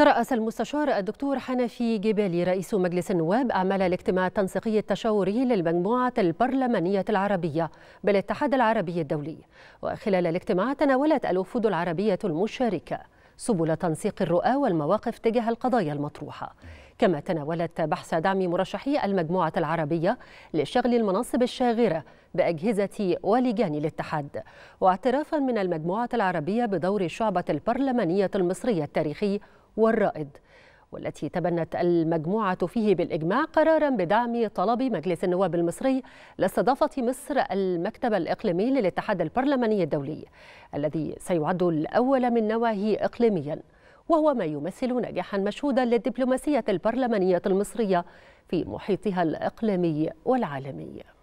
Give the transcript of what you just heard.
ترأس المستشار الدكتور حنفي جبالي رئيس مجلس النواب أعمال الاجتماع التنسيقي التشاوري للمجموعة البرلمانية العربية بالاتحاد العربي الدولي وخلال الاجتماع تناولت الوفود العربية المشاركة سبل تنسيق الرؤى والمواقف تجاه القضايا المطروحة كما تناولت بحث دعم مرشحي المجموعة العربية لشغل المناصب الشاغرة بأجهزة ولجان الاتحاد واعترافا من المجموعة العربية بدور الشعبة البرلمانية المصرية التاريخي والرائد والتي تبنت المجموعة فيه بالإجماع قرارا بدعم طلب مجلس النواب المصري لاستضافة مصر المكتب الإقليمي للاتحاد البرلماني الدولي الذي سيعد الأول من نواه إقليميا وهو ما يمثل نجاحا مشهودا للدبلوماسية البرلمانية المصرية في محيطها الإقليمي والعالمي